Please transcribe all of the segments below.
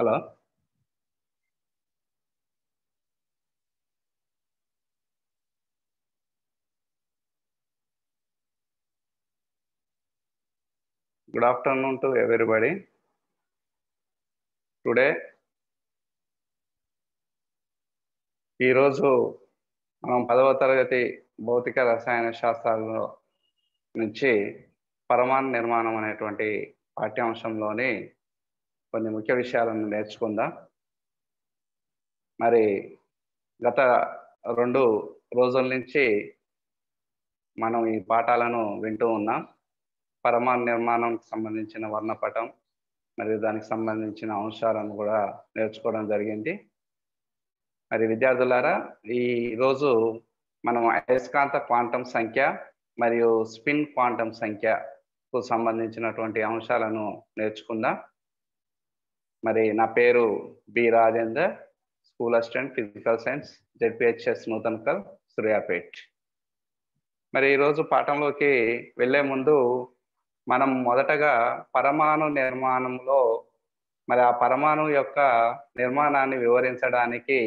hello good afternoon to everybody today ఈరోజు మనం పదవ తరగతి భౌతిక రసాయన శాస్త్రాలలో నుంచి పరమాణు నిర్మాణం అనేటువంటి పాఠ్యాంశంలోని కొన్ని ముఖ్య విషయాలను నేర్చుకుందాం మరి గత రెండు రోజుల నుంచి మనం ఈ పాఠాలను వింటూ ఉన్నాం పరమా నిర్మాణంకి సంబంధించిన వర్ణపటం మరియు దానికి సంబంధించిన అంశాలను కూడా నేర్చుకోవడం జరిగింది మరి విద్యార్థులారా ఈ రోజు మనం అయస్కాంత క్వాంటం సంఖ్య మరియు స్పిన్ క్వాంటం సంఖ్యకు సంబంధించినటువంటి అంశాలను నేర్చుకుందాం మరి నా పేరు B Rajender school assistant physical science ZPHS Nuthankal Suryapet మరి ఈరోజు పాఠంలోకి వెళ్ళే ముందు మనం మొదటగా పరమాణు నిర్మాణంలో మరి ఆ పరమాణు యొక్క నిర్మాణాన్ని వివరించడానికి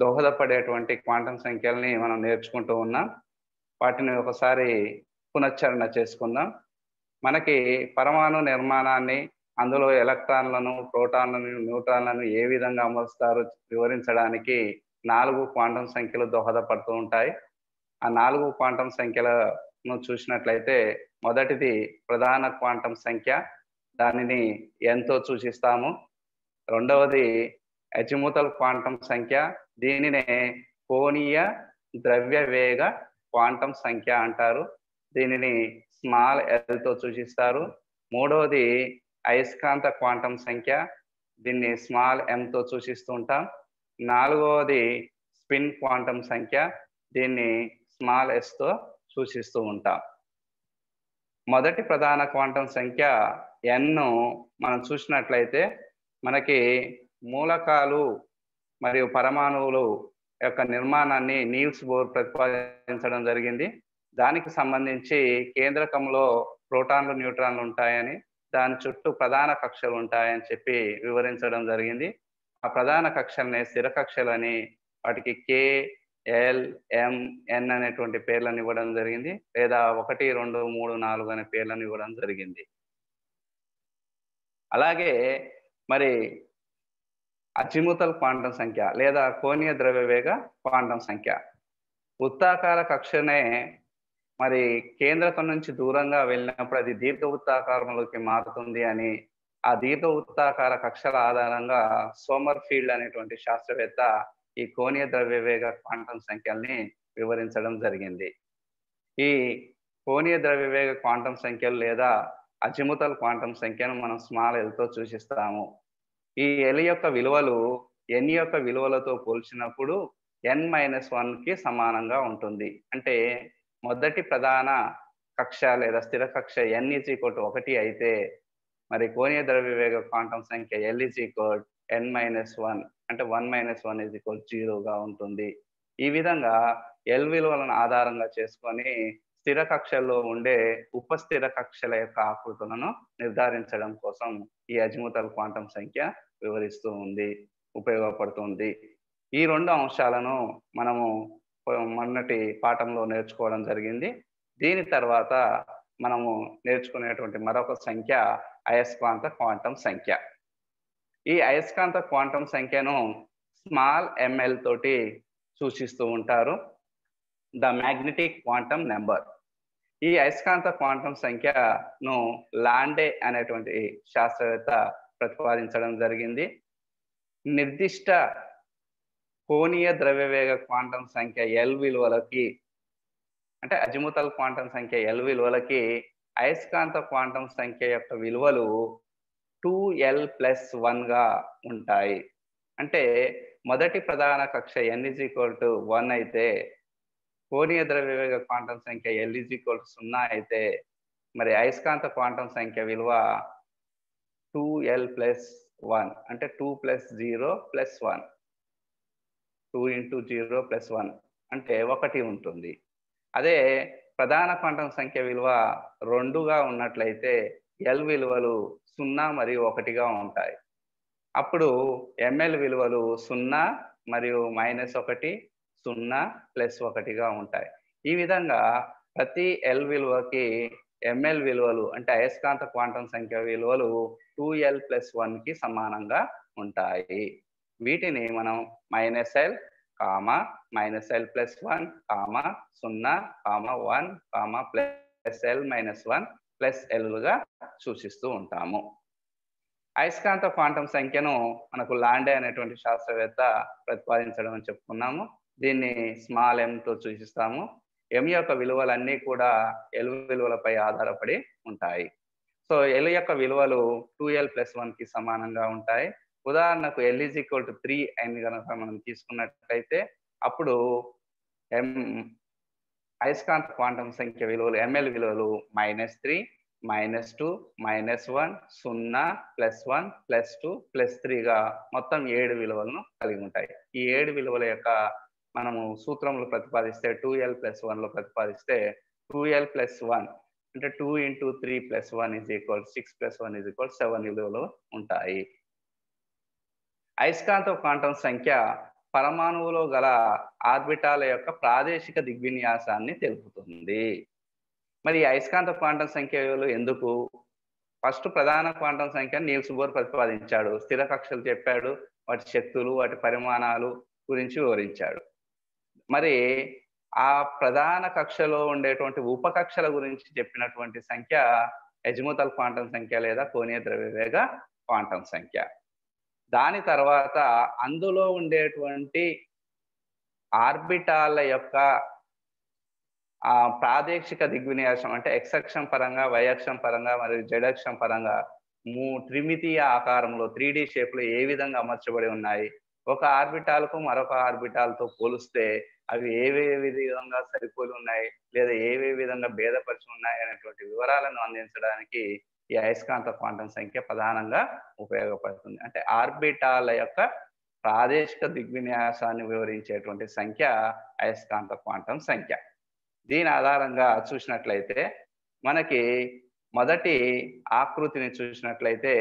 దోహదపడేటువంటి క్వాంటం సంఖ్యల్ని మనం నేర్చుకుంటూ ఉన్నాం వాటిని ఒకసారి పునశ్చరణ చేసుకుందాం మనకి పరమాణు నిర్మాణాన్ని అందులో ఎలక్ట్రాన్లను ప్రోటాన్లను న్యూట్రాన్లను ఏ విధంగా అమరుస్తారో వివరించడానికి నాలుగు క్వాంటం సంఖ్యలు దోహదపడుతూ ఉంటాయి ఆ నాలుగు క్వాంటం సంఖ్యలను చూసినట్లయితే మొదటిది ప్రధాన క్వాంటం సంఖ్య దానిని ఎంతో సూచిస్తాము రెండవది అచిముతల్ క్వాంటం సంఖ్య దీనినే కోణీయ ద్రవ్య వేగ క్వాంటం సంఖ్య అంటారు దీనిని స్మాల్ ఎల్తో సూచిస్తారు మూడవది అయస్కాంత క్వాంటం సంఖ్య దీన్ని స్మాల్ ఎంతో సూచిస్తూ ఉంటాం నాలుగవది స్పిన్ క్వాంటం సంఖ్య దీన్ని స్మాల్ ఎస్తో సూచిస్తూ ఉంటాం మొదటి ప్రధాన క్వాంటం సంఖ్య ఎన్ను మనం చూసినట్లయితే మనకి మూలకాలు మరియు పరమాణువులు యొక్క నిర్మాణాన్ని నీల్స్ బోర్ ప్రతిపాదించడం జరిగింది దానికి సంబంధించి కేంద్రకంలో ప్రోటాన్లు న్యూట్రాన్లు ఉంటాయని దాని చుట్టూ ప్రధాన కక్షలు ఉంటాయని చెప్పి వివరించడం జరిగింది ఆ ప్రధాన కక్షలనే స్థిర కక్షలు అని వాటికి కే ఎల్ ఎం ఎన్ అనేటువంటి పేర్లను ఇవ్వడం జరిగింది లేదా ఒకటి రెండు మూడు నాలుగు అనే పేర్లను ఇవ్వడం జరిగింది అలాగే మరి అచిముతల్ క్వాంటం సంఖ్య లేదా కోనీయ ద్రవ్యవేగ క్వాంటం సంఖ్య వృత్తాకార కక్షనే మరి కేంద్రకం నుంచి దూరంగా వెళ్ళినప్పుడు అది దీర్ఘ వృత్తాకారంలోకి మారుతుంది అని ఆ దీర్ఘ వృత్తాకార కక్షల ఆధారంగా సోమర్ ఫీల్డ్ అనేటువంటి శాస్త్రవేత్త ఈ కోణీయ ద్రవ్యవేగ క్వాంటం సంఖ్యల్ని వివరించడం జరిగింది ఈ కోణీయ ద్రవ్యవేగ క్వాంటం సంఖ్యలు లేదా అజిముతల్ క్వాంటం సంఖ్యను మనం స్మాల్ ఎల్తో సూచిస్తాము ఈ ఎల్ యొక్క విలువలు ఎన్ యొక్క విలువలతో పోల్చినప్పుడు ఎన్ మైనస్ వన్కి సమానంగా ఉంటుంది అంటే మొదటి ప్రధాన కక్ష లేదా స్థిర కక్ష ఎన్ ఈక్వల్ ఒకటి అయితే మరి కోణీయ ద్రవ్యవేగ క్వాంటం సంఖ్య l is equal n minus one అంటే one minus one is equal జీరోగా ఉంటుంది ఈ విధంగా ఎల్ విలువలను ఆధారంగా చేసుకొని స్థిర కక్షల్లో ఉండే ఉపస్థిర కక్షల యొక్క ఆకృతులను నిర్ధారించడం కోసం ఈ అజిముతల్ క్వాంటం సంఖ్య వివరిస్తూ ఉంది ఉపయోగపడుతుంది ఈ రెండు అంశాలను మనము మొన్నటి పాఠంలో నేర్చుకోవడం జరిగింది దీని తర్వాత మనము నేర్చుకునేటువంటి మరొక సంఖ్య అయస్కాంత క్వాంటం సంఖ్య ఈ అయస్కాంత క్వాంటం సంఖ్యను స్మాల్ ఎంఎల్ తోటి సూచిస్తూ ఉంటారు ద మ్యాగ్నెటిక్ క్వాంటం నెంబర్ ఈ అయస్కాంత క్వాంటం సంఖ్యను లాండే అనేటువంటి శాస్త్రవేత్త ప్రతిపాదించడం జరిగింది నిర్దిష్ట కోణీయ ద్రవ్యవేగ క్వాంటం సంఖ్య ఎల్ విలువలకి అంటే అజిముతల్ క్వాంటం సంఖ్య ఎల్ విలువలకి అయస్కాంత క్వాంటం సంఖ్య యొక్క విలువలు టూ ఎల్ ప్లస్ వన్గా ఉంటాయి అంటే మొదటి ప్రధాన కక్ష n is equal to one అయితే కోణీయ ద్రవ్యవేగ క్వాంటం సంఖ్య ఎల్ ఇజ్ ఈక్వల్ టు సున్నా అయితే మరి అయస్కాంత క్వాంటం సంఖ్య విలువ టూ ఎల్ ప్లస్ వన్ అంటే two plus zero plus one two into zero plus one అంటే ఒకటి ఉంటుంది అదే ప్రధాన క్వాంటం సంఖ్య విలువ రెండుగా ఉన్నట్లయితే ఎల్ విలువలు సున్నా మరియు ఒకటిగా ఉంటాయి అప్పుడు ఎంఎల్ విలువలు సున్నా మరియు మైనస్ ఒకటి సున్నా ప్లస్ ఒకటిగా ఉంటాయి ఈ విధంగా ప్రతి ఎల్ విలువకి ఎంఎల్ విలువలు అంటే అయస్కాంత క్వాంటం సంఖ్య విలువలు టూ ఎల్ ప్లస్ వన్కి సమానంగా ఉంటాయి వీటిని మనం minus l comma minus l plus one comma సున్నా comma one comma plus l minus one plus ఎల్గా సూచిస్తూ ఉంటాము అయస్కాంత క్వాంటం సంఖ్యను మనకు లాండే అనేటువంటి శాస్త్రవేత్త ప్రతిపాదించడం అని చెప్పుకున్నాము దీన్ని స్మాల్ ఎంతో సూచిస్తాము ఎం యొక్క విలువలన్నీ కూడా ఎల్ విలువలపై ఆధారపడి ఉంటాయి సో ఎల్ యొక్క విలువలు టూ ఎల్ ప్లస్ వన్కి సమానంగా ఉంటాయి ఉదాహరణకు l is equal to three అని కనుక మనం తీసుకున్నట్లయితే అప్పుడు ఎం అయస్కాంత క్వాంటం సంఖ్య విలువలు ఎంఎల్ విలువలు minus three minus two minus one సున్నా plus one plus two plus త్రీగా మొత్తం ఏడు విలువలను కలిగి ఉంటాయి ఈ ఏడు విలువల యొక్క మనము సూత్రంలో ప్రతిపాదిస్తే టూ ఎల్ ప్లస్ వన్లో ప్రతిపాదిస్తే టూ ఎల్ ప్లస్ వన్ అంటే two into three plus one is equal six plus one is equal seven విలువలు ఉంటాయి అయస్కాంత క్వాంటం సంఖ్య పరమాణువులో గల ఆర్బిటాల యొక్క ప్రాదేశిక దిగ్విన్యాసాన్ని తెలుపుతుంది మరి అయస్కాంత క్వాంటం సంఖ్యలు ఎందుకు ఫస్ట్ ప్రధాన క్వాంటం సంఖ్య నీల్ సుబోర్ ప్రతిపాదించాడు స్థిర కక్షలు చెప్పాడు వాటి శక్తులు వాటి పరిమాణాలు గురించి వివరించాడు మరి ఆ ప్రధాన కక్షలో ఉండేటువంటి ఉపకక్షల గురించి చెప్పినటువంటి సంఖ్య యజమతల్ క్వాంటం సంఖ్య లేదా కోణీయ ద్రవ్యవేగ క్వాంటం సంఖ్య దాని తర్వాత అందులో ఉండేటువంటి ఆర్బిటాల యొక్క ప్రాదేశిక దిగ్విన్యాసం అంటే ఎక్సక్షం పరంగా వైఅక్షం పరంగా మరియు జడక్షం పరంగా మూ త్రిమితీయ ఆకారంలో త్రీ డి షేప్లో ఏ విధంగా అమర్చబడి ఉన్నాయి ఒక ఆర్బిటాల్కు మరొక ఆర్బిటాల్తో పోలిస్తే అవి ఏవే విధంగా సరిపోలి ఉన్నాయి లేదా ఏవే విధంగా భేదపరిచి ఉన్నాయి అనేటువంటి వివరాలను అందించడానికి ఈ అయస్కాంత క్వాంటం సంఖ్య ప్రధానంగా ఉపయోగపడుతుంది అంటే ఆర్బిటాల యొక్క ప్రాదేశిక దిగ్విన్యాసాన్ని వివరించేటువంటి సంఖ్య అయస్కాంత క్వాంటం సంఖ్య దీని ఆధారంగా చూసినట్లయితే మనకి మొదటి ఆకృతిని చూసినట్లయితే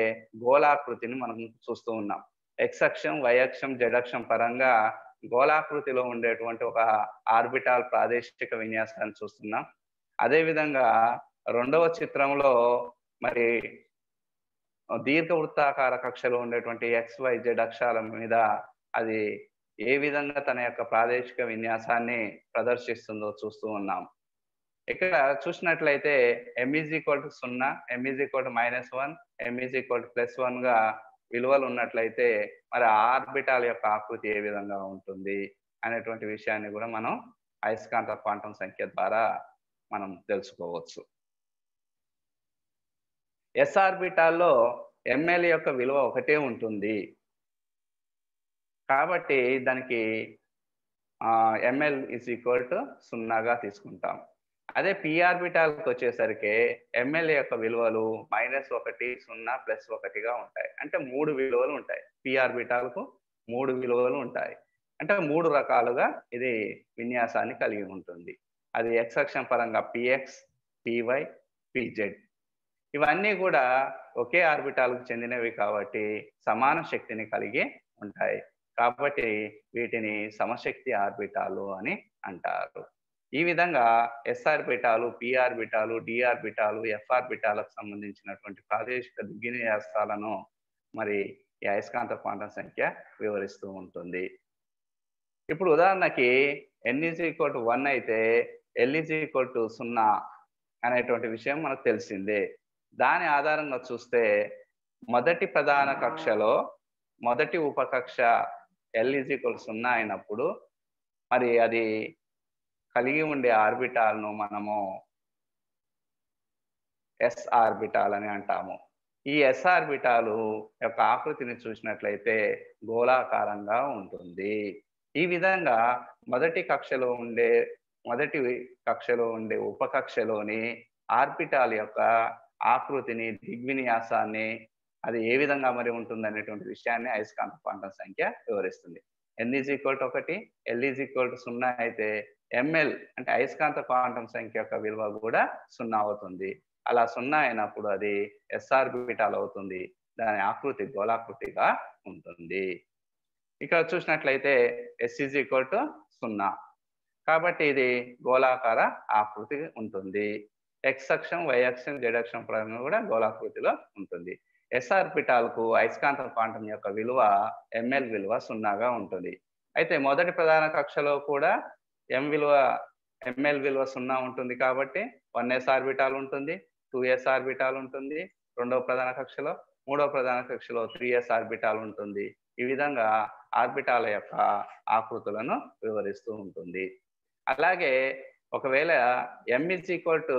గోళాకృతిని మనం చూస్తూ ఉన్నాం ఎక్స్ అక్షం జడక్షం పరంగా గోళాకృతిలో ఉండేటువంటి ఒక ఆర్బిటాల్ ప్రాదేశిక విన్యాసాన్ని చూస్తున్నాం అదేవిధంగా రెండవ చిత్రంలో మరి దీర్ఘ వృత్తాకార కక్షలో ఉండేటువంటి ఎక్స్ వై జెడ్ అక్షాల మీద అది ఏ విధంగా తన యొక్క ప్రాదేశిక విన్యాసాన్ని ప్రదర్శిస్తుందో చూస్తూ ఉన్నాం ఇక్కడ చూసినట్లయితే ఎంఈజ్ ఈక్వల్ టు సున్నా m is equal to minus one m is equal to plus one గా విలువలు ఉన్నట్లయితే మరి ఆర్బిటాల్ యొక్క ఆకృతి ఏ విధంగా ఉంటుంది అనేటువంటి విషయాన్ని కూడా మనం అయస్కాంత క్వాంటం సంఖ్య ద్వారా మనం తెలుసుకోవచ్చు ఎస్ఆర్బిటాల్లో ఎమ్మెల్యే యొక్క విలువ ఒకటే ఉంటుంది కాబట్టి దానికి ఎంఎల్ ఇస్ ఈక్వల్ టు సున్నాగా తీసుకుంటాం అదే పిఆర్బిటాల్కి వచ్చేసరికి ఎమ్మెల్యే యొక్క విలువలు మైనస్ ఒకటి సున్నా ప్లస్ ఒకటిగా ఉంటాయి అంటే మూడు విలువలు ఉంటాయి పిఆర్బిటాల్కు మూడు విలువలు ఉంటాయి అంటే మూడు రకాలుగా ఇది విన్యాసాన్ని కలిగి ఉంటుంది అది ఎక్స్ పరంగా పిఎక్స్ పివై పిజెడ్ ఇవన్నీ కూడా ఒకే ఆర్బిటాలకు చెందినవి కాబట్టి సమాన శక్తిని కలిగి ఉంటాయి కాబట్టి వీటిని సమశక్తి ఆర్బిటాలు అని అంటారు ఈ విధంగా ఎస్ పిఆర్బిటాలు పి ఎఫ్ఆర్బిటాలకు సంబంధించినటువంటి ప్రాదేశిక దిగ్విన్యాసాలను మరి ఈ అయస్కాంత క్వాంటం సంఖ్య వివరిస్తూ ఉంటుంది ఇప్పుడు ఉదాహరణకి ఎన్ఈజీ ఈజ్ వన్ అయితే ఎల్ఈజీ ఈజ్ టు సున్నా అనేటువంటి విషయం మనకు తెలిసిందే దాని ఆధారంగా చూస్తే మొదటి ప్రధాన కక్షలో మొదటి ఉపకక్ష ఎల్ఈజికల్ సున్నా అయినప్పుడు మరి అది కలిగి ఉండే ఆర్బిటాల్ను మనము ఎస్ ఆర్బిటాల్ అని అంటాము ఈ ఎస్ ఆర్బిటాలు యొక్క ఆకృతిని చూసినట్లయితే గోళాకారంగా ఉంటుంది ఈ విధంగా మొదటి కక్షలో ఉండే మొదటి కక్షలో ఉండే ఉపకక్షలోని ఆర్బిటాల్ యొక్క ఆకృతిని దిగ్విన్యాసాన్ని అది ఏ విధంగా మరి ఉంటుంది అనేటువంటి విషయాన్ని అయస్కాంత పాఠం సంఖ్య వివరిస్తుంది ఎన్ ఈజ్ ఈక్వల్ టు ఒకటి ఎల్ ఈజ్ ఈక్వల్ టు సున్నా అయితే ఎంఎల్ అంటే అయస్కాంత పాఠం సంఖ్య యొక్క విలువ కూడా సున్నా అవుతుంది అలా సున్నా అయినప్పుడు అది ఎస్ఆర్ బిటాల్ అవుతుంది దాని ఆకృతి గోళాకృతిగా ఉంటుంది ఇక్కడ చూసినట్లయితే ఎస్ ఈజ్ ఈక్వల్ టు సున్నా కాబట్టి ఇది గోళాకార ఆకృతి ఉంటుంది ఎక్స్ అక్షం వై అక్షం జెడ్ అక్షం ప్రకారం కూడా గోళాకృతిలో ఉంటుంది ఎస్ఆర్ పిటాల్కు అయస్కాంత క్వాంటం యొక్క విలువ ఎంఎల్ విలువ సున్నాగా ఉంటుంది అయితే మొదటి ప్రధాన కక్షలో కూడా ఎం విలువ ఎంఎల్ విలువ సున్నా ఉంటుంది కాబట్టి వన్ ఎస్ ఆర్బిటాల్ ఉంటుంది టూ ఎస్ ఆర్బిటాల్ ఉంటుంది రెండవ ప్రధాన కక్షలో మూడవ ప్రధాన కక్షలో త్రీ ఎస్ ఆర్బిటాల్ ఉంటుంది ఈ విధంగా ఆర్బిటాల యొక్క ఆకృతులను వివరిస్తూ ఉంటుంది అలాగే ఒకవేళ m is equal to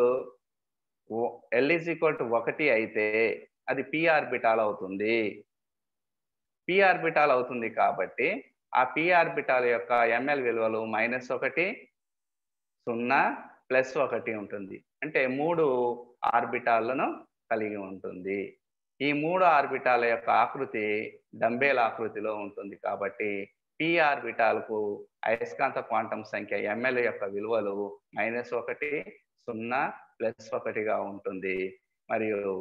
l is equal to ఒకటి అయితే అది పి ఆర్బిటాల్ అవుతుంది పి ఆర్బిటాల్ అవుతుంది కాబట్టి ఆ పి ఆర్బిటాల్ యొక్క ఎంఎల్ విలువలు మైనస్ ఒకటి సున్నా ప్లస్ ఒకటి ఉంటుంది అంటే మూడు ఆర్బిటాలను కలిగి ఉంటుంది ఈ మూడు ఆర్బిటాల యొక్క ఆకృతి డంబేల్ ఆకృతిలో ఉంటుంది కాబట్టి పి అయస్కాంత క్వాంటం సంఖ్య ఎంఎల్ యొక్క విలువలు మైనస్ ఒకటి సున్నా ప్లస్ ఒకటిగా ఉంటుంది మరియు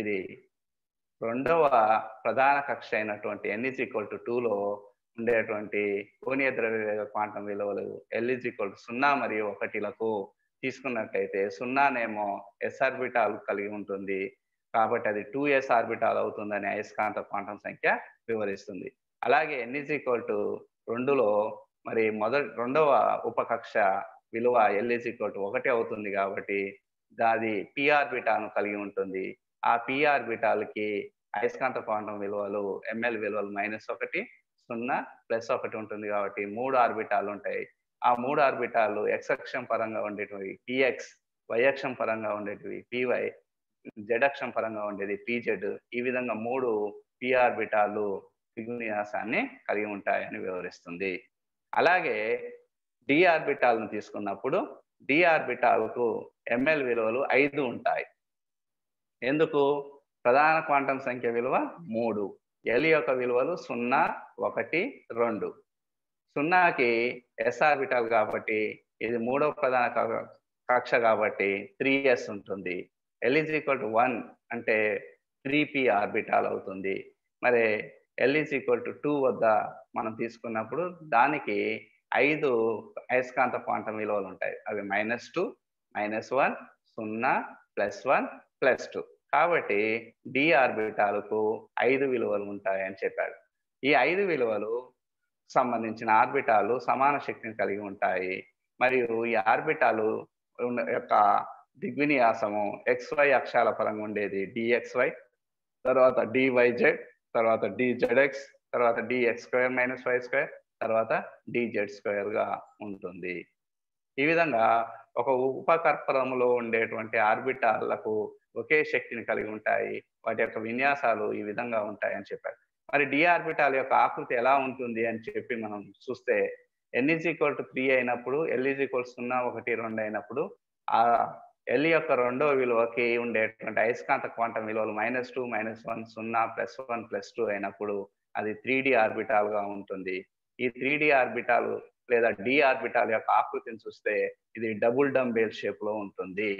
ఇది రెండవ ప్రధాన కక్ష అయినటువంటి ఎన్ఈజ్ ఈక్వల్ టు టూలో ఉండేటువంటి కోనీయ ద్రవ్యవేగ క్వాంటం విలువలు ఎల్ఈజ్ ఈక్వల్ టు సున్నా మరియు ఒకటిలకు తీసుకున్నట్టయితే సున్నానేమో ఎస్ ఆర్బిటాల్ కలిగి ఉంటుంది కాబట్టి అది టూ ఎస్ ఆర్బిటాల్ అవుతుందని అయస్కాంత క్వాంటం సంఖ్య వివరిస్తుంది అలాగే ఎన్ఈజ్ ఈక్వల్ టు రెండులో మరి మొదటి రెండవ ఉపకక్ష విలువ ఎల్ఈజ్ ఈక్వల్ టు ఒకటి అవుతుంది కాబట్టి దాది పిఆర్ బిటాను కలిగి ఉంటుంది ఆ పిఆర్ బిటాలకి అయస్కాంత క్వాంటం విలువలు ఎంఎల్ విలువలు మైనస్ ఒకటి సున్నా ప్లస్ ఒకటి ఉంటుంది కాబట్టి మూడు ఆర్బిటాలు ఉంటాయి ఆ మూడు ఆర్బిటాలు ఎక్స్ అక్షం పరంగా ఉండేటివి పిఎక్స్ అక్షం పరంగా ఉండేటివి పివై జెడ్ అక్షం పరంగా ఉండేది పిజెడ్ ఈ విధంగా మూడు పిఆర్బిటాలు విన్యాసాన్ని కలిగి ఉంటాయని వివరిస్తుంది అలాగే డిఆర్బిటాల్ను తీసుకున్నప్పుడు డిఆర్బిటాల్కు ఎంఎల్ విలువలు ఐదు ఉంటాయి ఎందుకు ప్రధాన క్వాంటం సంఖ్య విలువ మూడు ఎల్ యొక్క విలువలు సున్నా ఒకటి రెండు సున్నాకి ఎస్ ఆర్బిటాల్ కాబట్టి ఇది మూడవ ప్రధాన కక్ష కాబట్టి త్రీ ఎస్ ఉంటుంది l is equal to one అంటే త్రీ పి ఆర్బిటాల్ అవుతుంది మరి l is equal to two వద్ద మనం తీసుకున్నప్పుడు దానికి ఐదు అయస్కాంత క్వాంటం విలువలు ఉంటాయి అవి మైనస్ టూ మైనస్ వన్ సున్నా ప్లస్ వన్ ప్లస్ టూ కాబట్టి డి ఆర్బిటాలకు ఐదు విలువలు ఉంటాయని చెప్పాడు ఈ ఐదు విలువలు సంబంధించిన ఆర్బిటాలు సమాన శక్తిని కలిగి ఉంటాయి మరియు ఈ ఆర్బిటాలు యొక్క ఎక్స్ ఎక్స్వై అక్షాల పరంగా ఉండేది డిఎక్స్వై తర్వాత డివైజెడ్ తర్వాత డిజెడ్ఎక్స్ తర్వాత d x square minus y square తర్వాత డిజెడ్ గా ఉంటుంది ఈ విధంగా ఒక ఉపకర్పరములో ఉండేటువంటి ఆర్బిటాలకు ఒకే శక్తిని కలిగి ఉంటాయి వాటి యొక్క విన్యాసాలు ఈ విధంగా ఉంటాయని చెప్పారు మరి డి ఆర్బిటాల్ యొక్క ఆకృతి ఎలా ఉంటుంది అని చెప్పి మనం చూస్తే ఎన్ఈజ్ ఈక్వల్ టు త్రీ అయినప్పుడు ఎల్ఈజ్ ఈక్వల్ సున్నా ఒకటి రెండు అయినప్పుడు ఆ ఎల్ యొక్క రెండో విలువకి ఉండేటువంటి అయస్కాంత క్వాంటం విలువలు మైనస్ టూ మైనస్ వన్ సున్నా ప్లస్ వన్ ప్లస్ టూ అయినప్పుడు అది త్రీ డి ఆర్బిటాల్ గా ఉంటుంది ఈ త్రీ డి ఆర్బిటాల్ లేదా డి ఆర్బిటాల్ యొక్క ఆకృతిని చూస్తే ఇది డబుల్ డంబేల్ షేప్ లో ఉంటుంది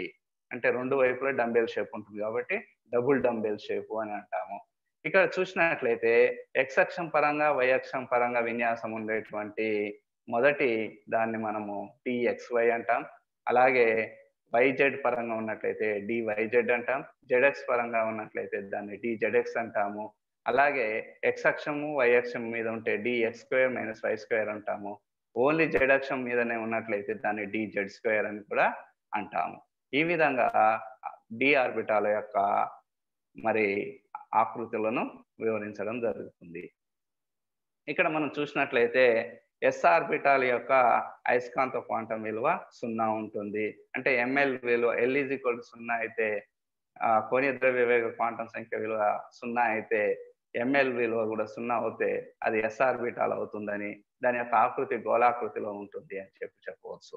అంటే రెండు వైపులా డంబేల్ షేప్ ఉంటుంది కాబట్టి డబుల్ డంబేల్ షేప్ అని అంటాము ఇక్కడ చూసినట్లయితే ఎక్స్ అక్షం పరంగా వై అక్షం పరంగా విన్యాసం ఉండేటువంటి మొదటి దాన్ని మనము టిఎక్స్వై అంటాం అలాగే వైజెడ్ పరంగా ఉన్నట్లయితే డి వైజెడ్ అంటాం జెడ్ఎక్స్ పరంగా ఉన్నట్లయితే దాన్ని డి జెడెక్స్ అంటాము అలాగే ఎక్స్ అక్షము వై అక్షం మీద ఉంటే x square minus y square అంటాము ఓన్లీ జెడ్ అక్షం మీదనే ఉన్నట్లయితే దాన్ని డి జెడ్ స్క్వేర్ అని కూడా అంటాము ఈ విధంగా డి ఆర్బిటాల యొక్క మరి ఆకృతులను వివరించడం జరుగుతుంది ఇక్కడ మనం చూసినట్లయితే ఎస్ ఆర్బిటాల్ యొక్క అయస్కాంత క్వాంటం విలువ సున్నా ఉంటుంది అంటే ఎంఎల్ విలువ ఎల్ ఈక్వల్ సున్నా అయితే కోణీయ ద్రవ్య వేగ క్వాంటం సంఖ్య విలువ సున్నా అయితే ఎంఎల్ విలువ కూడా సున్నా అవుతే అది ఎస్ ఆర్బిటాల్ అవుతుందని దాని యొక్క ఆకృతి గోళాకృతిలో ఉంటుంది అని చెప్పి చెప్పవచ్చు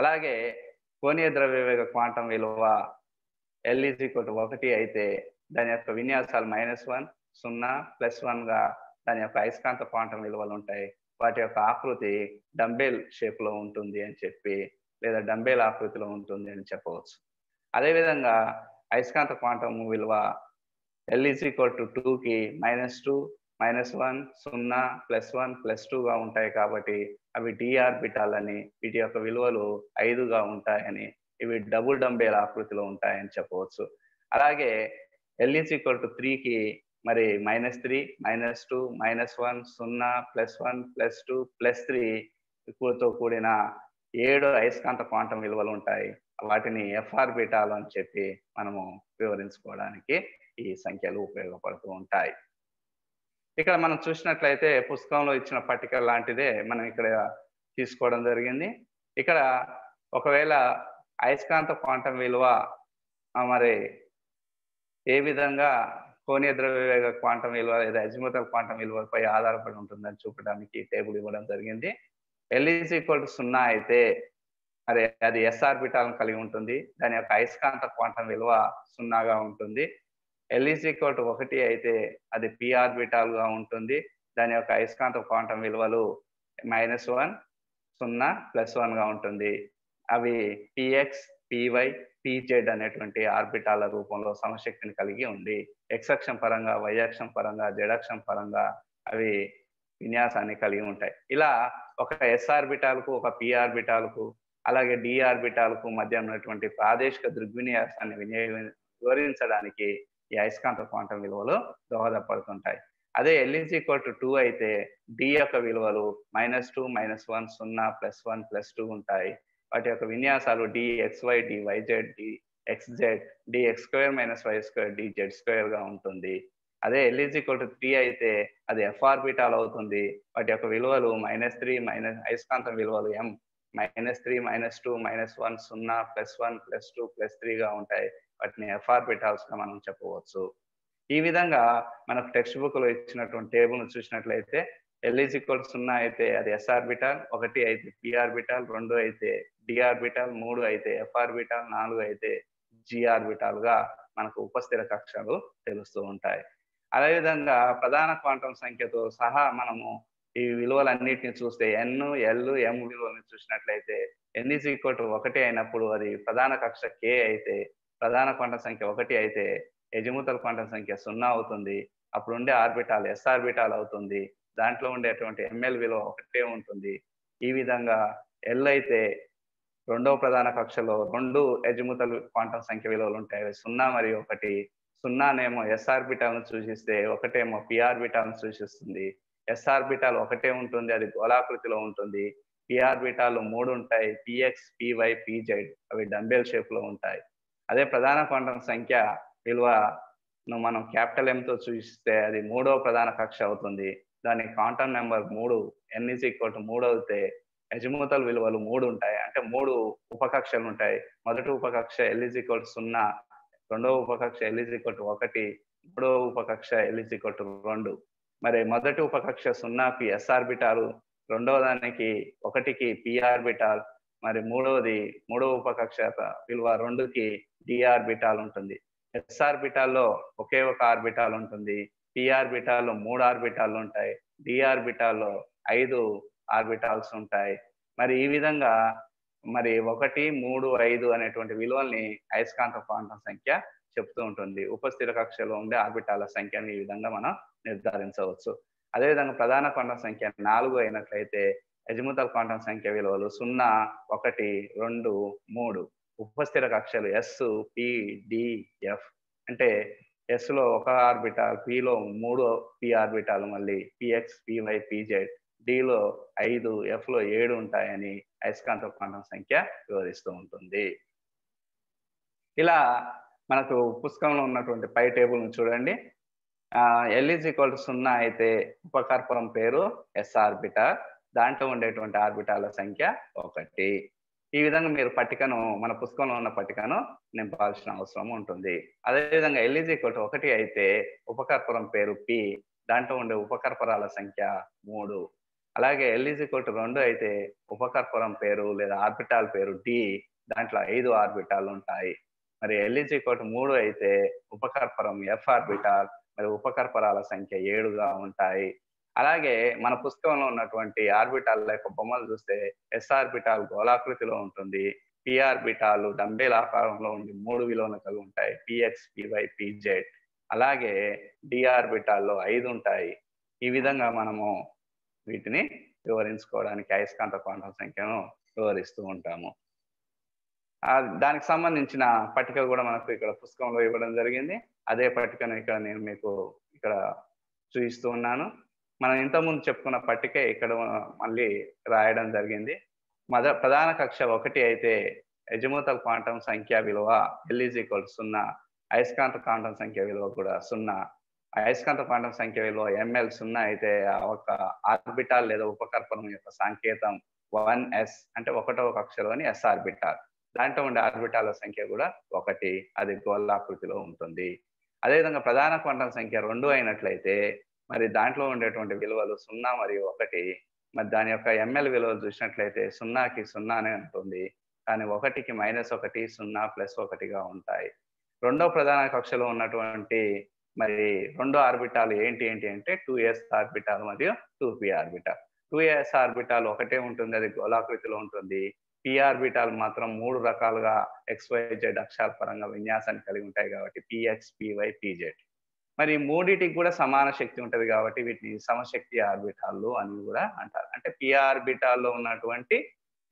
అలాగే కోణీయ ద్రవ్య వేగ క్వాంటం విలువ ఎల్ ఈక్వల్ ఒకటి అయితే దాని యొక్క విన్యాసాలు మైనస్ వన్ సున్నా ప్లస్ వన్గా దాని యొక్క అయస్కాంత క్వాంటం విలువలు ఉంటాయి వాటి యొక్క ఆకృతి డంబేల్ షేప్లో ఉంటుంది అని చెప్పి లేదా డంబేల్ ఆకృతిలో ఉంటుంది అని చెప్పవచ్చు అదేవిధంగా అయస్కాంత క్వాంటం విలువ ఎల్ ఈజ్ ఈక్వల్ టు టూకి మైనస్ టూ మైనస్ వన్ సున్నా ప్లస్ వన్ ప్లస్ టూగా ఉంటాయి కాబట్టి అవి డిఆర్బిటాలని వీటి యొక్క విలువలు ఐదుగా ఉంటాయని ఇవి డబుల్ డంబేల్ ఆకృతిలో ఉంటాయని చెప్పవచ్చు అలాగే ఎల్ ఈక్వల్ టు త్రీకి మరి minus three minus two minus one సున్నా plus one plus two plus three కూడిన ఏడు అయస్కాంత క్వాంటం విలువలు ఉంటాయి వాటిని ఎఫ్ఆర్ బీటాలు అని చెప్పి మనము వివరించుకోవడానికి ఈ సంఖ్యలు ఉపయోగపడుతూ ఉంటాయి ఇక్కడ మనం చూసినట్లయితే పుస్తకంలో ఇచ్చిన పట్టిక లాంటిదే మనం ఇక్కడ తీసుకోవడం జరిగింది ఇక్కడ ఒకవేళ అయస్కాంత క్వాంటం విలువ మరి ఏ విధంగా కోణీయ ద్రవ్యవేగ క్వాంటం విలువ లేదా అజిముతల్ క్వాంటం విలువపై ఆధారపడి ఉంటుందని చూపడానికి టేబుల్ ఇవ్వడం జరిగింది ఎల్ఈస్ ఈక్వల్ టు సున్నా అయితే మరి అది ఎస్ఆర్బిటాలను కలిగి ఉంటుంది దాని యొక్క అయస్కాంత క్వాంటం విలువ సున్నాగా ఉంటుంది ఎల్ఈస్ ఈక్వల్ టు ఒకటి అయితే అది పిఆర్బిటాల్గా ఉంటుంది దాని యొక్క అయస్కాంత క్వాంటం విలువలు మైనస్ వన్ సున్నా ప్లస్ వన్గా ఉంటుంది అవి పిఎక్స్ పివై పిజెడ్ అనేటువంటి ఆర్బిటాల రూపంలో సమశక్తిని కలిగి ఉండి ఎక్సక్షం పరంగా వై పరంగా జడక్షం పరంగా అవి విన్యాసాన్ని కలిగి ఉంటాయి ఇలా ఒక ఎస్ ఆర్బిటాలకు ఒక పి ఆర్బిటాలకు అలాగే డి ఆర్బిటాలకు మధ్య ఉన్నటువంటి ప్రాదేశిక దృగ్విన్యాసాన్ని వినియోగ వివరించడానికి ఈ అయస్కాంత క్వాంటం విలువలు దోహదపడుతుంటాయి అదే ఎల్ఈజ్ కోటు టూ అయితే డి యొక్క విలువలు మైనస్ టూ మైనస్ వన్ సున్నా ప్లస్ వన్ ప్లస్ టూ ఉంటాయి వాటి యొక్క విన్యాసాలు d x y d y z d d x square minus y square d z square గా ఉంటుంది అదే ఎల్ఈజ్ ఈక్వల్ టు త్రీ అయితే అది ఎఫ్ఆర్ బీటాలు అవుతుంది వాటి యొక్క విలువలు మైనస్ త్రీ మైనస్ అయస్కాంతం విలువలు m minus three minus two minus one సున్నా plus one plus two plus త్రీగా ఉంటాయి వాటిని ఎఫ్ఆర్ బీటాల్స్ గా మనం చెప్పవచ్చు ఈ విధంగా మనకు టెక్స్ట్ బుక్ లో ఇచ్చినటువంటి టేబుల్ చూసినట్లయితే ఎల్ఈజ్ ఈక్వల్ సున్నా అయితే అది ఎస్ఆర్ ఒకటి అయితే పిఆర్బిటాల్ బిటాల్ రెండు అయితే డిఆర్బిటాల్ మూడు అయితే ఎఫ్ఆర్బిటాల్ నాలుగు అయితే గా మనకు ఉపస్థిర కక్షలు తెలుస్తూ ఉంటాయి అదేవిధంగా ప్రధాన క్వాంటం సంఖ్యతో సహా మనము ఈ విలువలన్నిటిని చూస్తే ఎన్ ఎల్ ఎం విలువలను చూసినట్లయితే ఎన్ ఈజ్ ఈక్వల్ టు ఒకటి అయినప్పుడు అది ప్రధాన కక్ష కే అయితే ప్రధాన క్వాంటం సంఖ్య ఒకటి అయితే యజమూతల క్వాంటం సంఖ్య సున్నా అవుతుంది అప్పుడు ఉండే ఆర్బిటాల్ ఎస్ ఆర్బిటాల్ అవుతుంది దాంట్లో ఉండేటువంటి ఎంఎల్ విలువ ఒకటే ఉంటుంది ఈ విధంగా ఎల్ అయితే రెండవ ప్రధాన కక్షలో రెండు యజముతలు క్వాంటం సంఖ్య విలువలు ఉంటాయి అవి సున్నా మరియు ఒకటి సున్నానేమో ఎస్ఆర్ బిటాను సూచిస్తే ఒకటేమో పిఆర్ బిటాను సూచిస్తుంది ఎస్ఆర్ ఒకటే ఉంటుంది అది గోళాకృతిలో ఉంటుంది పిఆర్ బిటాలు మూడు ఉంటాయి పిఎక్స్ పివై పిజెడ్ అవి డంబెల్ షేప్లో ఉంటాయి అదే ప్రధాన క్వాంటం సంఖ్య విలువను మనం క్యాపిటల్ ఎంతో సూచిస్తే అది మూడవ ప్రధాన కక్ష అవుతుంది దాని క్వాంటం నెంబర్ మూడు ఎన్ కోట్ మూడు అవుతే యజమూతల విలువలు మూడు ఉంటాయి అంటే మూడు ఉపకక్షలు ఉంటాయి మొదటి ఉపకక్ష ఎల్ఈజిక్వల్ సున్నా రెండవ ఉపకక్ష ఎల్ఈజిక్వల్ ఒకటి మూడవ ఉపకక్ష కోట్ రెండు మరి మొదటి ఉపకక్ష సున్నాకి ఎస్ఆర్బిటాలు రెండవ దానికి ఒకటికి పిఆర్బిటాల్ మరి మూడవది మూడవ ఉపకక్ష విలువ రెండుకి డిఆర్బిటాల్ ఉంటుంది ఎస్ఆర్బిటాల్లో ఒకే ఒక ఆర్బిటాల్ ఉంటుంది పిఆర్బిటాల్లో మూడు ఆర్బిటాలు ఉంటాయి డిఆర్బిటాల్లో ఐదు ఆర్బిటాల్స్ ఉంటాయి మరి ఈ విధంగా మరి ఒకటి మూడు ఐదు అనేటువంటి విలువల్ని అయస్కాంత ప్రాంతం సంఖ్య చెప్తూ ఉంటుంది ఉపస్థిర కక్షలో ఉండే ఆర్బిటాల సంఖ్యను ఈ విధంగా మనం నిర్ధారించవచ్చు అదేవిధంగా ప్రధాన కొండ సంఖ్య నాలుగు అయినట్లయితే యజమూతల క్వాంటం సంఖ్య విలువలు సున్నా ఒకటి రెండు మూడు ఉపస్థిర కక్షలు ఎస్ పి డి ఎఫ్ అంటే ఎస్ లో ఒక ఆర్బిటాల్ పిలో మూడు పి ఆర్బిటాల్ మళ్ళీ పిఎక్స్ పివై పిజెడ్ డిలో ఐదు ఎఫ్లో ఏడు ఉంటాయని అయస్కాంత ప్రాంతం సంఖ్య వివరిస్తూ ఉంటుంది ఇలా మనకు పుస్తకంలో ఉన్నటువంటి పై టేబుల్ను చూడండి ఎల్ఈజ్ ఈక్వల్ టు సున్నా అయితే ఉపకర్పం పేరు ఎస్ ఆర్బిటర్ దాంట్లో ఉండేటువంటి ఆర్బిటాల సంఖ్య ఒకటి ఈ విధంగా మీరు పట్టికను మన పుస్తకంలో ఉన్న పట్టికను నింపాల్సిన అవసరం ఉంటుంది అదేవిధంగా ఎల్ఈజ్ ఈక్వల్ టు ఒకటి అయితే ఉపకర్పరం పేరు పి దాంట్లో ఉండే ఉపకర్పరాల సంఖ్య మూడు అలాగే ఎల్ఈసి కోటి రెండు అయితే ఉపకర్పరం పేరు లేదా ఆర్బిటాల్ పేరు డి దాంట్లో ఐదు ఆర్బిటాల్ ఉంటాయి మరి ఎల్ఈసి కోటి మూడు అయితే ఉపకర్పరం ఎఫ్ ఆర్బిటాల్ మరి ఉపకర్పరాల సంఖ్య ఏడుగా ఉంటాయి అలాగే మన పుస్తకంలో ఉన్నటువంటి ఆర్బిటాల్ యొక్క బొమ్మలు చూస్తే ఎస్ ఆర్బిటాల్ గోళాకృతిలో ఉంటుంది పిఆర్బిటాలు డంబేల్ ఆకారంలో ఉండి మూడు విలువలు కలిగి ఉంటాయి పిఎక్స్ పివై పిజెడ్ అలాగే డిఆర్బిటాల్లో ఐదు ఉంటాయి ఈ విధంగా మనము వీటిని వివరించుకోవడానికి అయస్కాంత క్వాంటం సంఖ్యను వివరిస్తూ ఉంటాము దానికి సంబంధించిన పట్టిక కూడా మనకు ఇక్కడ పుస్తకంలో ఇవ్వడం జరిగింది అదే పట్టికను ఇక్కడ నేను మీకు ఇక్కడ చూపిస్తూ ఉన్నాను మనం ఇంతకుముందు చెప్పుకున్న పట్టిక ఇక్కడ మళ్ళీ రాయడం జరిగింది మద ప్రధాన కక్ష ఒకటి అయితే యజమూతల క్వాంటం సంఖ్య విలువ ఎల్ఈజీ కోల్ సున్నా అయస్కాంత క్వాంటం సంఖ్య విలువ కూడా సున్నా అయస్కాంత సంఖ్య సంఖ్యలో ఎంఎల్ సున్నా అయితే ఒక ఆర్బిటాల్ లేదా ఉపకర్పణం యొక్క సంకేతం వన్ ఎస్ అంటే ఒకటో ఒక అక్షరంలోని ఎస్ ఆర్బిటాల్ దాంట్లో ఉండే ఆర్బిటాల సంఖ్య కూడా ఒకటి అది గోళాకృతిలో ఉంటుంది అదేవిధంగా ప్రధాన క్వాంటం సంఖ్య రెండు అయినట్లయితే మరి దాంట్లో ఉండేటువంటి విలువలు సున్నా మరియు ఒకటి మరి దాని యొక్క ఎంఎల్ విలువలు చూసినట్లయితే సున్నాకి సున్నానే ఉంటుంది కానీ ఒకటికి మైనస్ ఒకటి సున్నా ప్లస్ ఒకటిగా ఉంటాయి రెండో ప్రధాన కక్షలో ఉన్నటువంటి మరి రెండో ఆర్బిటాల్ ఏంటి ఏంటి అంటే టూ ఎస్ ఆర్బిటాల్ మరియు two p orbital two s orbital ఒకటే ఉంటుంది అది గోళాకృతిలో ఉంటుంది పి ఆర్బిటాల్ మాత్రం మూడు రకాలుగా ఎక్స్వైజెడ్ అక్షాల పరంగా విన్యాసాన్ని కలిగి ఉంటాయి కాబట్టి పిఎక్స్ పివై పిజెడ్ మరి మూడిటికి కూడా సమాన శక్తి ఉంటుంది కాబట్టి వీటిని సమశక్తి ఆర్బిటాలు అని కూడా అంటారు అంటే పి ఆర్బిటాల్లో ఉన్నటువంటి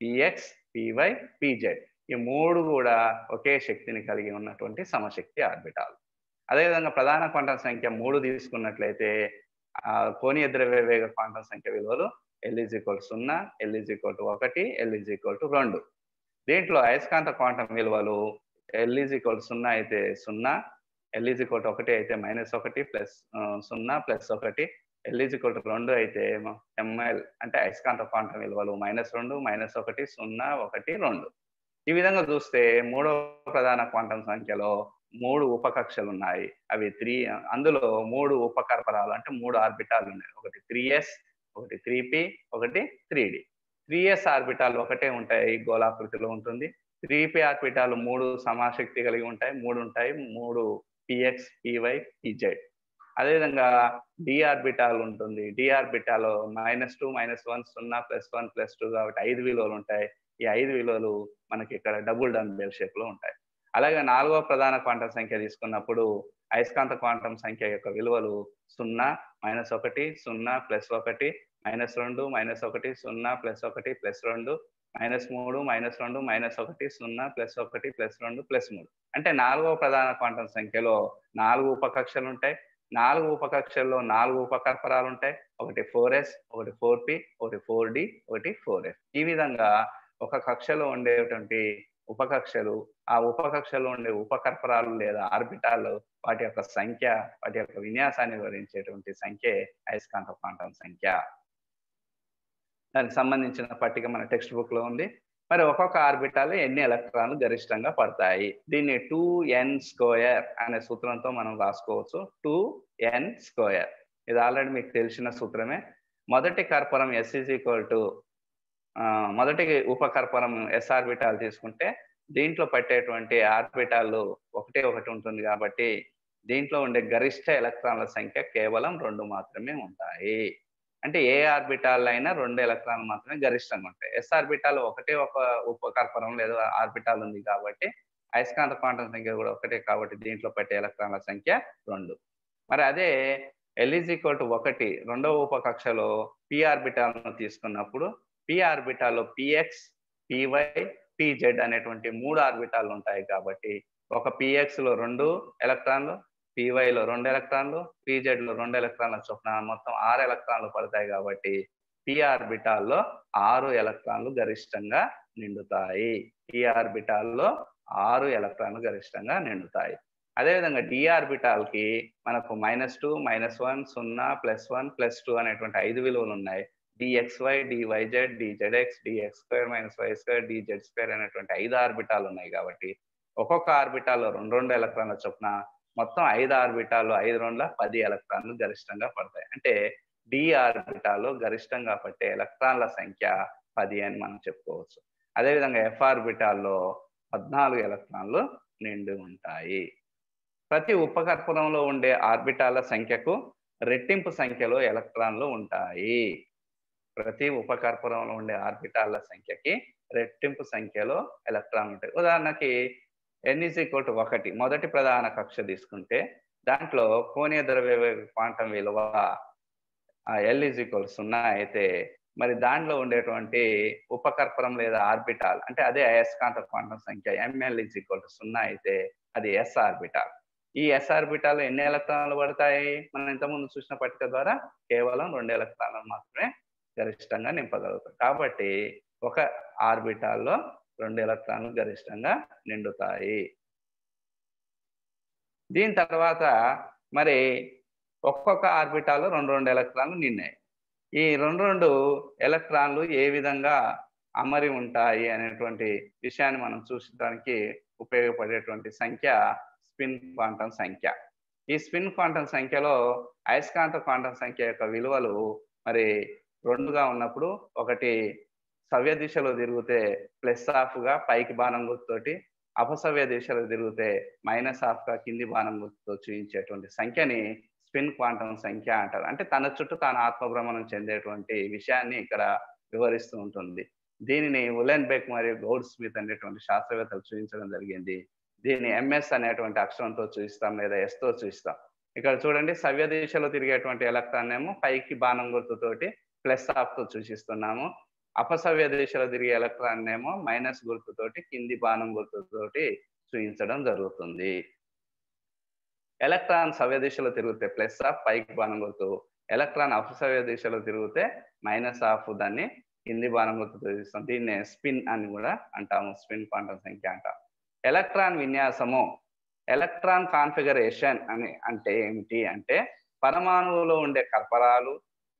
పిఎక్స్ పివై పిజెడ్ ఈ మూడు కూడా ఒకే శక్తిని కలిగి ఉన్నటువంటి సమశక్తి ఆర్బిటాలు అదేవిధంగా ప్రధాన క్వాంటం సంఖ్య మూడు తీసుకున్నట్లయితే కోని ఎదురవే వేగ క్వాంటం సంఖ్య విలువలు ఎల్ఈజ్ సున్నా ఎల్ఈజ్ టు ఒకటి ఎల్ఈజ్ టు రెండు దీంట్లో అయస్కాంత క్వాంటం విలువలు ఎల్ఈజ్ సున్నా అయితే సున్నా ఎల్ఈజ్ టు ఒకటి అయితే మైనస్ ఒకటి ప్లస్ సున్నా ప్లస్ ఒకటి ఎల్ఈజ్ టు రెండు అయితే ఎంఎల్ అంటే అయస్కాంత క్వాంటం విలువలు మైనస్ రెండు మైనస్ ఒకటి సున్నా ఒకటి రెండు ఈ విధంగా చూస్తే మూడవ ప్రధాన క్వాంటం సంఖ్యలో మూడు ఉపకక్షలు ఉన్నాయి అవి త్రీ అందులో మూడు ఉపకర్పరాలు అంటే మూడు ఆర్బిటాలు ఉన్నాయి ఒకటి త్రీ ఎస్ ఒకటి త్రీ పి ఒకటి three d three s orbital ఒకటే ఉంటాయి గోళాకృతిలో ఉంటుంది త్రీ పి ఆర్బిటాలు మూడు సమాశక్తి కలిగి ఉంటాయి మూడు ఉంటాయి మూడు పిఎక్స్ పివై పిజెడ్ అదేవిధంగా డి ఆర్బిటాల్ ఉంటుంది d orbital minus two minus one సున్నా ప్లస్ వన్ ప్లస్ టూ కాబట్టి ఐదు విలువలు ఉంటాయి ఈ ఐదు విలువలు మనకి ఇక్కడ డబుల్ డన్ బెల్ షేప్ లో ఉంటాయి అలాగే నాలుగవ ప్రధాన క్వాంటం సంఖ్య తీసుకున్నప్పుడు అయస్కాంత క్వాంటం సంఖ్య యొక్క విలువలు సున్నా మైనస్ ఒకటి సున్నా ప్లస్ ఒకటి మైనస్ రెండు మైనస్ ఒకటి సున్నా ప్లస్ ఒకటి ప్లస్ రెండు మైనస్ మూడు మైనస్ రెండు మైనస్ ఒకటి సున్నా ప్లస్ ఒకటి ప్లస్ రెండు ప్లస్ మూడు అంటే నాలుగవ ప్రధాన క్వాంటం సంఖ్యలో నాలుగు ఉపకక్షలు ఉంటాయి నాలుగు ఉపకక్షల్లో నాలుగు ఉపకర్పరాలు ఉంటాయి ఒకటి ఫోర్ ఎస్ ఒకటి ఫోర్ పి ఒకటి ఫోర్ డి ఒకటి ఫోర్ ఎఫ్ ఈ విధంగా ఒక కక్షలో ఉండేటువంటి ఉపకక్షలు ఆ ఉపకక్షలో ఉండే ఉపకర్పరాలు లేదా ఆర్బిటాలు వాటి యొక్క సంఖ్య వాటి యొక్క విన్యాసాన్ని వివరించేటువంటి సంఖ్య అయస్కాంత ప్రాంతం సంఖ్య దానికి సంబంధించిన పట్టిక మన టెక్స్ట్ బుక్ లో ఉంది మరి ఒక్కొక్క ఆర్బిటాలు ఎన్ని ఎలక్ట్రాన్లు గరిష్టంగా పడతాయి దీన్ని టూ ఎన్ స్క్వయర్ అనే సూత్రంతో మనం రాసుకోవచ్చు టూ ఎన్ స్క్వయర్ ఇది ఆల్రెడీ మీకు తెలిసిన సూత్రమే మొదటి కర్పరం ఎస్ ఈక్వల్ టు మొదటి ఉపకర్పరం ఎస్ఆర్బిటాల్ తీసుకుంటే దీంట్లో పట్టేటువంటి ఆర్బిటాలు ఒకటే ఒకటి ఉంటుంది కాబట్టి దీంట్లో ఉండే గరిష్ట ఎలక్ట్రాన్ల సంఖ్య కేవలం రెండు మాత్రమే ఉంటాయి అంటే ఏ ఆర్బిటాల్ అయినా రెండు ఎలక్ట్రాన్లు మాత్రమే గరిష్టంగా ఉంటాయి ఎస్ఆర్బిటాల్ ఒకటే ఒక ఉపకర్పరం లేదా ఆర్బిటాల్ ఉంది కాబట్టి అయస్కాంత క్వాంటం సంఖ్య కూడా ఒకటే కాబట్టి దీంట్లో పట్టే ఎలక్ట్రాన్ల సంఖ్య రెండు మరి అదే ఎల్ఈజీ ఈక్వల్ ఒకటి రెండవ ఉపకక్షలో పి ఆర్బిటాల్ను తీసుకున్నప్పుడు పి ఆర్బిటాలో పిఎక్స్ పివై పిజెడ్ అనేటువంటి మూడు ఆర్బిటాలు ఉంటాయి కాబట్టి ఒక లో రెండు ఎలక్ట్రాన్లు పివైలో రెండు ఎలక్ట్రాన్లు లో రెండు ఎలక్ట్రాన్ల చొప్పున మొత్తం ఆరు ఎలక్ట్రాన్లు పడతాయి కాబట్టి పి ఆర్బిటాల్లో ఆరు ఎలక్ట్రాన్లు గరిష్టంగా నిండుతాయి పి ఆర్బిటాల్లో ఆరు ఎలక్ట్రాన్లు గరిష్టంగా నిండుతాయి అదేవిధంగా డి కి మనకు మైనస్ టూ మైనస్ వన్ సున్నా ప్లస్ వన్ ప్లస్ టూ అనేటువంటి ఐదు విలువలు ఉన్నాయి d x y d y z d z x d x square minus y square d z square అనేటువంటి ఐదు ఆర్బిటాలు ఉన్నాయి కాబట్టి ఒక్కొక్క ఆర్బిటాల్లో రెండు రెండు ఎలక్ట్రాన్ల చొప్పున మొత్తం ఐదు ఆర్బిటాలు ఐదు రెండుల పది ఎలక్ట్రాన్లు గరిష్టంగా పడతాయి అంటే డి ఆర్బిటాలు గరిష్టంగా పట్టే ఎలక్ట్రాన్ల సంఖ్య పది అని మనం చెప్పుకోవచ్చు అదేవిధంగా ఎఫ్ ఆర్బిటాల్లో పద్నాలుగు ఎలక్ట్రాన్లు నిండి ఉంటాయి ప్రతి ఉపకర్పణంలో ఉండే ఆర్బిటాల సంఖ్యకు రెట్టింపు సంఖ్యలో ఎలక్ట్రాన్లు ఉంటాయి ప్రతి ఉపకర్పూరంలో ఉండే ఆర్బిటాల సంఖ్యకి రెట్టింపు సంఖ్యలో ఎలక్ట్రాన్లు ఉంటాయి ఉదాహరణకి ఎన్ ఈజ్ ఈక్వల్ టు ఒకటి మొదటి ప్రధాన కక్ష తీసుకుంటే దాంట్లో కోణీయ ద్రవ్య క్వాంటం విలువ ఎల్ ఈక్వల్ సున్నా అయితే మరి దాంట్లో ఉండేటువంటి ఉపకర్పరం లేదా ఆర్బిటాల్ అంటే అదే అయస్కాంత క్వాంటం సంఖ్య ఎంఎల్ ఈజ్ ఈక్వల్ టు సున్నా అయితే అది ఎస్ ఆర్బిటాల్ ఈ ఎస్ ఆర్బిటాల్ ఎన్ని ఎలక్ట్రాన్లు పడతాయి మనం ఇంతకుముందు చూసిన పట్టిక ద్వారా కేవలం రెండు ఎలక్ట్రాన్లు మాత్రమే గరిష్టంగా నింపగలుగుతాం కాబట్టి ఒక ఆర్బిటాల్లో రెండు ఎలక్ట్రాన్లు గరిష్టంగా నిండుతాయి దీని తర్వాత మరి ఒక్కొక్క ఆర్బిటాల్లో రెండు రెండు ఎలక్ట్రాన్లు నిన్నాయి ఈ రెండు రెండు ఎలక్ట్రాన్లు ఏ విధంగా అమరి ఉంటాయి అనేటువంటి విషయాన్ని మనం చూసడానికి ఉపయోగపడేటువంటి సంఖ్య స్పిన్ క్వాంటం సంఖ్య ఈ స్పిన్ క్వాంటం సంఖ్యలో అయస్కాంత క్వాంటం సంఖ్య యొక్క విలువలు మరి రెండుగా ఉన్నప్పుడు ఒకటి సవ్య దిశలో తిరిగితే ప్లస్ హాఫ్ గా పైకి బాణం గుర్తుతోటి అపసవ్య దిశలో తిరిగితే మైనస్ హాఫ్ గా కింది బాణం గుర్తుతో చూపించేటువంటి సంఖ్యని స్పిన్ క్వాంటం సంఖ్య అంటారు అంటే తన చుట్టూ తాను ఆత్మభ్రమణం చెందేటువంటి విషయాన్ని ఇక్కడ వివరిస్తూ ఉంటుంది దీనిని ఉలెన్ బెక్ మరియు గౌడ్ స్మిత్ అనేటువంటి శాస్త్రవేత్తలు చూపించడం జరిగింది దీన్ని ఎంఎస్ అనేటువంటి అక్షరంతో చూపిస్తాం లేదా ఎస్తో చూపిస్తాం ఇక్కడ చూడండి సవ్య దిశలో తిరిగేటువంటి ఎలక్ట్రాన్ ఏమో పైకి బాణం గుర్తుతోటి ప్లస్ ఆఫ్తో సూచిస్తున్నాము అపసవ్య దిశలో తిరిగే ఎలక్ట్రాన్ ఏమో మైనస్ గుర్తుతోటి కింది బాణం గుర్తుతోటి చూపించడం జరుగుతుంది ఎలక్ట్రాన్ సవ్య దిశలో తిరిగితే ప్లస్ ఆఫ్ పైకి బాణం గుర్తు ఎలక్ట్రాన్ అపసవ్య దిశలో తిరిగితే మైనస్ ఆఫ్ దాన్ని కింది బాణం గుర్తు చూపిస్తాం దీన్ని స్పిన్ అని కూడా అంటాము స్పిన్ క్వాంటం సంఖ్య అంటాం ఎలక్ట్రాన్ విన్యాసము ఎలక్ట్రాన్ కాన్ఫిగరేషన్ అని అంటే ఏమిటి అంటే పరమాణువులో ఉండే కర్పరాలు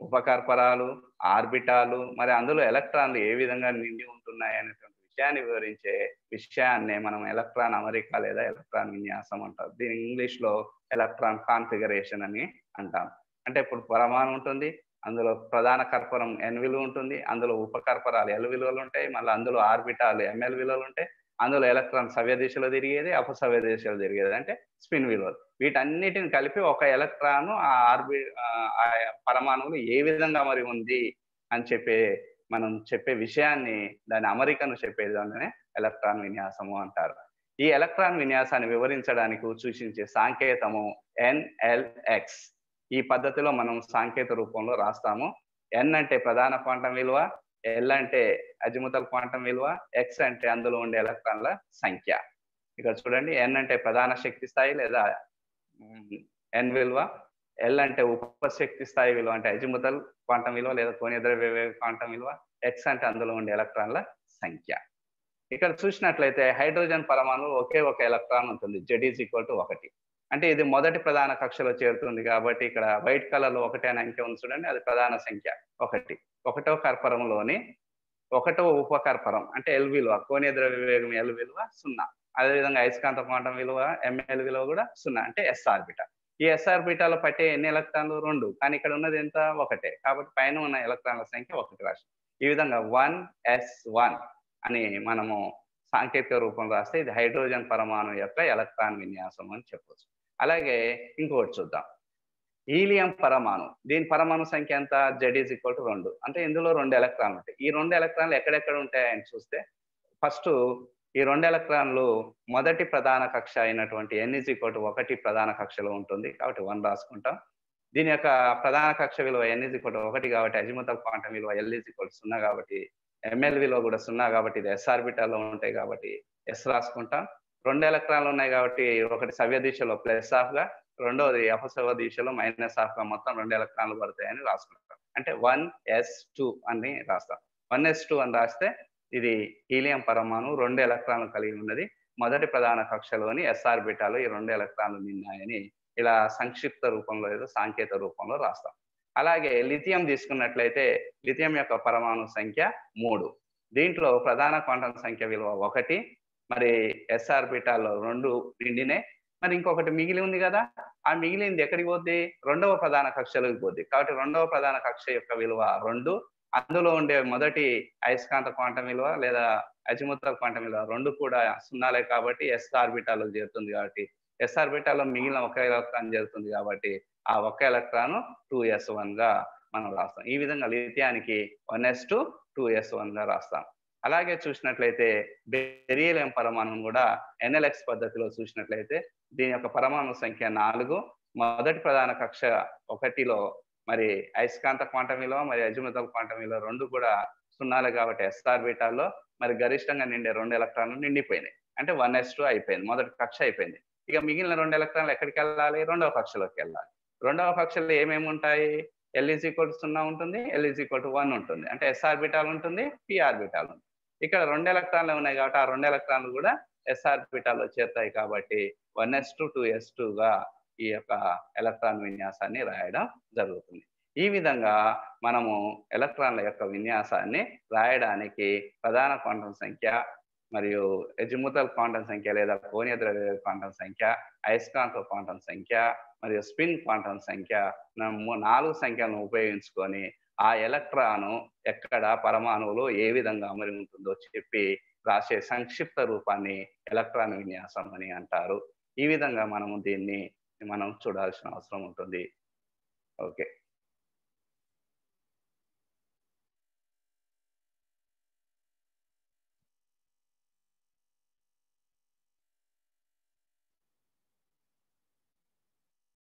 ఉపకర్పరాలు ఆర్బిటాలు మరి అందులో ఎలక్ట్రాన్లు ఏ విధంగా నిండి ఉంటున్నాయి అనేటువంటి విషయాన్ని వివరించే విషయాన్ని మనం ఎలక్ట్రాన్ అమెరికా లేదా ఎలక్ట్రాన్ విన్యాసం అంటాం దీని ఇంగ్లీష్ లో ఎలక్ట్రాన్ కాన్ఫిగరేషన్ అని అంటాం అంటే ఇప్పుడు పరమాణు ఉంటుంది అందులో ప్రధాన కర్పరం ఎన్ విలువ ఉంటుంది అందులో ఉపకర్పరాలు ఎల్ విలువలు ఉంటాయి మళ్ళీ అందులో ఆర్బిటాలు ఎంఎల్ విలువలు ఉంటాయి అందులో ఎలక్ట్రాన్ సవ్య దిశలో తిరిగేది అపసవ్య దిశలో తిరిగేది అంటే స్పిన్ విలువలు వీటన్నిటిని కలిపి ఒక ఎలక్ట్రాన్ ఆ ఆర్బి పరమాణువులు ఏ విధంగా మరి ఉంది అని చెప్పే మనం చెప్పే విషయాన్ని దాని అమరికను చెప్పేదాన్ని ఎలక్ట్రాన్ విన్యాసము అంటారు ఈ ఎలక్ట్రాన్ విన్యాసాన్ని వివరించడానికి సూచించే సాంకేతము ఎన్ఎల్ఎక్స్ ఈ పద్ధతిలో మనం సాంకేత రూపంలో రాస్తాము ఎన్ అంటే ప్రధాన క్వాంటం విలువ ఎల్ అంటే అజిముతల్ క్వాంటం విలువ ఎక్స్ అంటే అందులో ఉండే ఎలక్ట్రాన్ల సంఖ్య ఇక్కడ చూడండి ఎన్ అంటే ప్రధాన శక్తి స్థాయి లేదా ఎన్ విలువ ఎల్ అంటే ఉపశక్తి స్థాయి విలువ అంటే అజిముతల్ క్వాంటం విలువ లేదా కోనిద్ర క్వాంటం విలువ ఎక్స్ అంటే అందులో ఉండే ఎలక్ట్రాన్ల సంఖ్య ఇక్కడ చూసినట్లయితే హైడ్రోజన్ పరమాణువు ఒకే ఒక ఎలక్ట్రాన్ ఉంటుంది జెడ్ ఈజ్ ఈక్వల్ టు ఒకటి అంటే ఇది మొదటి ప్రధాన కక్షలో చేరుతుంది కాబట్టి ఇక్కడ వైట్ కలర్లో ఒకటే అంకె ఉంది చూడండి అది ప్రధాన సంఖ్య ఒకటి ఒకటో కర్పరంలోని ఒకటో ఉపకర్పరం అంటే ఎల్ విలువ కోణీయ ద్రవ్య వేగం ఎల్ విలువ సున్నా అదేవిధంగా అయస్కాంత క్వాంటం విలువ ఎంఎల్ విలువ కూడా సున్నా అంటే ఎస్ఆర్ బీటా ఈ ఎస్ఆర్ బీటాలో పట్టే ఎన్ని ఎలక్ట్రాన్లు రెండు కానీ ఇక్కడ ఉన్నది ఎంత ఒకటే కాబట్టి పైన ఉన్న ఎలక్ట్రాన్ల సంఖ్య ఒకటి రాసి ఈ విధంగా వన్ ఎస్ వన్ అని మనము సాంకేతిక రూపం రాస్తే ఇది హైడ్రోజన్ పరమాణు యొక్క ఎలక్ట్రాన్ విన్యాసం అని చెప్పవచ్చు అలాగే ఇంకొకటి చూద్దాం హీలియం పరమాణు దీని పరమాణు సంఖ్య ఎంత జెడ్ ఈజ్ ఈక్వల్ టు రెండు అంటే ఇందులో రెండు ఎలక్ట్రాన్లు ఉంటాయి ఈ రెండు ఎలక్ట్రాన్లు ఎక్కడెక్కడ ఉంటాయని చూస్తే ఫస్ట్ ఈ రెండు ఎలక్ట్రాన్లు మొదటి ప్రధాన కక్ష అయినటువంటి ఎన్ఈజీ కోటి ఒకటి ప్రధాన కక్షలో ఉంటుంది కాబట్టి వన్ రాసుకుంటాం దీని యొక్క ప్రధాన కక్ష విలువ ఎన్ఈజీ కోటి ఒకటి కాబట్టి అజిముతల్ క్వాంటం విలువ ఎల్ఈజీ కోటి సున్నా కాబట్టి ఎంఎల్ విలువ కూడా సున్నా కాబట్టి ఇది ఎస్ ఉంటాయి కాబట్టి ఎస్ రాసుకుంటాం రెండు ఎలక్ట్రాన్లు ఉన్నాయి కాబట్టి ఒకటి సవ్య దిశలో ప్లస్ ఆఫ్ గా రెండోది దిశలో మైనస్ ఆఫ్ గా మొత్తం రెండు ఎలక్ట్రాన్లు పడతాయని రాసుకుంటాం అంటే వన్ ఎస్ టూ అని రాస్తాం వన్ ఎస్ టూ అని రాస్తే ఇది హీలియం పరమాణు రెండు ఎలక్ట్రాన్లు కలిగి ఉన్నది మొదటి ప్రధాన కక్షలోని ఎస్ఆర్ బిటాలు ఈ రెండు ఎలక్ట్రాన్లు నిన్నాయని ఇలా సంక్షిప్త రూపంలో ఏదో సాంకేత రూపంలో రాస్తాం అలాగే లిథియం తీసుకున్నట్లయితే లిథియం యొక్క పరమాణు సంఖ్య మూడు దీంట్లో ప్రధాన క్వాంటం సంఖ్య విలువ ఒకటి మరి ఎస్ఆర్ బిటాల్లో రెండు నిండినే మరి ఇంకొకటి మిగిలి ఉంది కదా ఆ మిగిలింది ఎక్కడికి పోద్ది రెండవ ప్రధాన కక్షలకు పోద్ది కాబట్టి రెండవ ప్రధాన కక్ష యొక్క విలువ రెండు అందులో ఉండే మొదటి అయస్కాంత క్వాంటం విలువ లేదా అజిముత క్వాంటం విలువ రెండు కూడా సున్నాలే కాబట్టి ఎస్ ఆర్బిటాలో చేరుతుంది కాబట్టి ఎస్ ఆర్బిటాలో మిగిలిన ఒక ఎలక్ట్రాన్ చేరుతుంది కాబట్టి ఆ ఒక్క ఎలక్ట్రాన్ టూ ఎస్ వన్ గా మనం రాస్తాం ఈ విధంగా లిథియానికి one s two two s one గా రాస్తాం అలాగే చూసినట్లయితే బెరియలియం పరమాణువును కూడా ఎన్ఎల్ఎక్స్ పద్ధతిలో చూసినట్లయితే దీని యొక్క పరమాణు సంఖ్య నాలుగు మొదటి ప్రధాన కక్ష ఒకటిలో మరి అయస్కాంత క్వాంటం విలువ మరి అజిముతల్ క్వాంటం విలువ రెండు కూడా సున్నాలు కాబట్టి ఎస్ఆర్ బీటాల్లో మరి గరిష్టంగా నిండే రెండు ఎలక్ట్రాన్లు నిండిపోయినాయి అంటే వన్ ఎస్ టూ అయిపోయింది మొదటి కక్ష అయిపోయింది ఇక మిగిలిన రెండు ఎలక్ట్రాన్లు ఎక్కడికి వెళ్ళాలి రెండవ కక్షలోకి వెళ్ళాలి రెండవ కక్షలో ఏమేమి ఉంటాయి ఎల్ఈజ్ ఈక్వల్ సున్నా ఉంటుంది ఎల్ఈజ్ ఈక్వల్ టు వన్ ఉంటుంది అంటే ఎస్ఆర్ బీటాలు ఉంటుంది పిఆర్ బీటాలు ఉంటుంది ఇక్కడ రెండు ఎలక్ట్రాన్లు ఉన్నాయి కాబట్టి ఆ రెండు ఎలక్ట్రాన్లు కూడా ఎస్ఆర్ బీటాలో చేరుతాయి కాబట్టి one s two two s టూగా ఈ యొక్క ఎలక్ట్రాన్ విన్యాసాన్ని రాయడం జరుగుతుంది ఈ విధంగా మనము ఎలక్ట్రాన్ల యొక్క విన్యాసాన్ని రాయడానికి ప్రధాన క్వాంటం సంఖ్య మరియు ఎజిముతల్ క్వాంటం సంఖ్య లేదా కోణీయ ద్రవ్య క్వాంటం సంఖ్య అయస్కాంత క్వాంటం సంఖ్య మరియు స్పిన్ క్వాంటం సంఖ్య నాలుగు సంఖ్యలను ఉపయోగించుకొని ఆ ఎలక్ట్రాను ఎక్కడ పరమాణువులో ఏ విధంగా అమరి ఉంటుందో చెప్పి రాసే సంక్షిప్త రూపాన్ని ఎలక్ట్రాన్ విన్యాసం అని అంటారు ఈ విధంగా మనము దీన్ని మనం చూడాల్సిన అవసరం ఉంటుంది ఓకే